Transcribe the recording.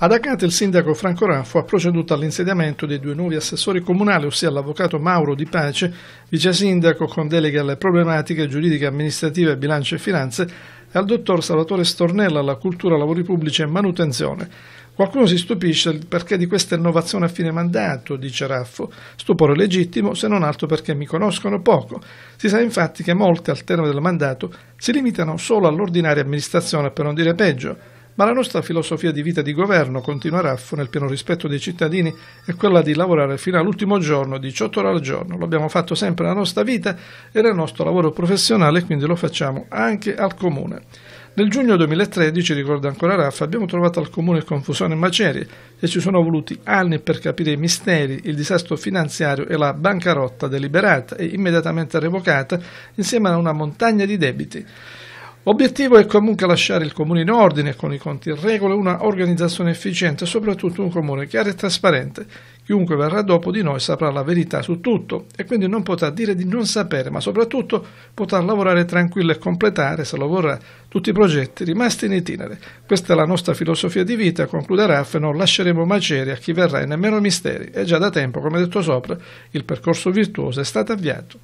Ad Agate il sindaco Franco Raffo ha proceduto all'insediamento dei due nuovi assessori comunali, ossia l'avvocato Mauro Di Pace, vice sindaco con delega alle problematiche giuridiche, amministrative, bilancio e finanze, e al dottor Salvatore Stornella alla cultura, lavori pubblici e manutenzione. Qualcuno si stupisce perché di questa innovazione a fine mandato, dice Raffo, stupore legittimo se non altro perché mi conoscono poco. Si sa infatti che molte al termine del mandato si limitano solo all'ordinaria amministrazione per non dire peggio ma la nostra filosofia di vita di governo continua Raffo, nel pieno rispetto dei cittadini, è quella di lavorare fino all'ultimo giorno, 18 ore al giorno. Lo abbiamo fatto sempre nella nostra vita e nel nostro lavoro professionale, quindi lo facciamo anche al Comune. Nel giugno 2013, ricorda ancora Raffa, abbiamo trovato al comune confusione e macerie e ci sono voluti anni per capire i misteri, il disastro finanziario e la bancarotta deliberata e immediatamente revocata insieme a una montagna di debiti. Obiettivo è comunque lasciare il comune in ordine, con i conti in regola, una organizzazione efficiente e soprattutto un comune chiaro e trasparente. Chiunque verrà dopo di noi saprà la verità su tutto e quindi non potrà dire di non sapere, ma soprattutto potrà lavorare tranquillo e completare, se lo vorrà, tutti i progetti rimasti in itinere. Questa è la nostra filosofia di vita, conclude Raff, non lasceremo macerie a chi verrà e nemmeno misteri. E già da tempo, come detto sopra, il percorso virtuoso è stato avviato.